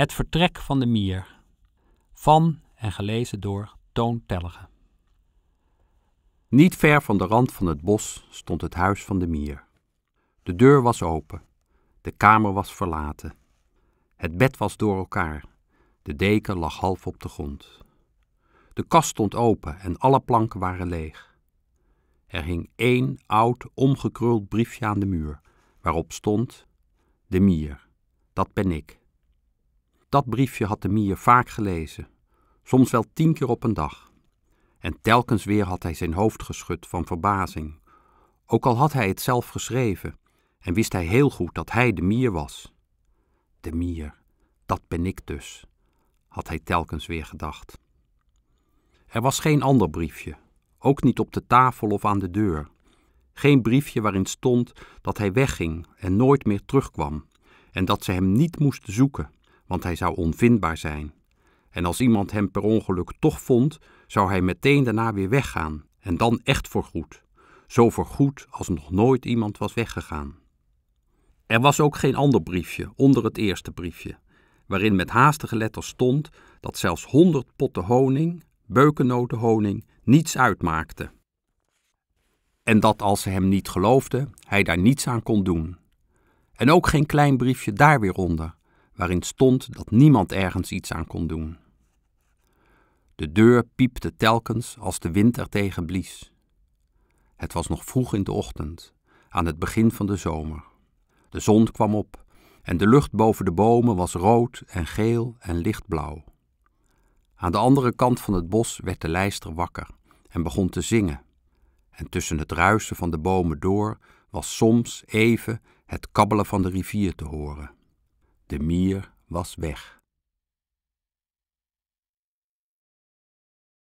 Het vertrek van de mier. Van en gelezen door Toon Tellegen. Niet ver van de rand van het bos stond het huis van de mier. De deur was open. De kamer was verlaten. Het bed was door elkaar. De deken lag half op de grond. De kast stond open en alle planken waren leeg. Er hing één oud, omgekruld briefje aan de muur, waarop stond: De mier, dat ben ik. Dat briefje had de mier vaak gelezen, soms wel tien keer op een dag. En telkens weer had hij zijn hoofd geschud van verbazing. Ook al had hij het zelf geschreven en wist hij heel goed dat hij de mier was. De mier, dat ben ik dus, had hij telkens weer gedacht. Er was geen ander briefje, ook niet op de tafel of aan de deur. Geen briefje waarin stond dat hij wegging en nooit meer terugkwam en dat ze hem niet moesten zoeken want hij zou onvindbaar zijn. En als iemand hem per ongeluk toch vond, zou hij meteen daarna weer weggaan, en dan echt voorgoed. Zo voorgoed als nog nooit iemand was weggegaan. Er was ook geen ander briefje onder het eerste briefje, waarin met haastige letters stond dat zelfs honderd potten honing, honing, niets uitmaakte. En dat als ze hem niet geloofden, hij daar niets aan kon doen. En ook geen klein briefje daar weer onder, waarin stond dat niemand ergens iets aan kon doen. De deur piepte telkens als de wind tegen blies. Het was nog vroeg in de ochtend, aan het begin van de zomer. De zon kwam op en de lucht boven de bomen was rood en geel en lichtblauw. Aan de andere kant van het bos werd de lijster wakker en begon te zingen. En tussen het ruisen van de bomen door was soms even het kabbelen van de rivier te horen. De mier was weg.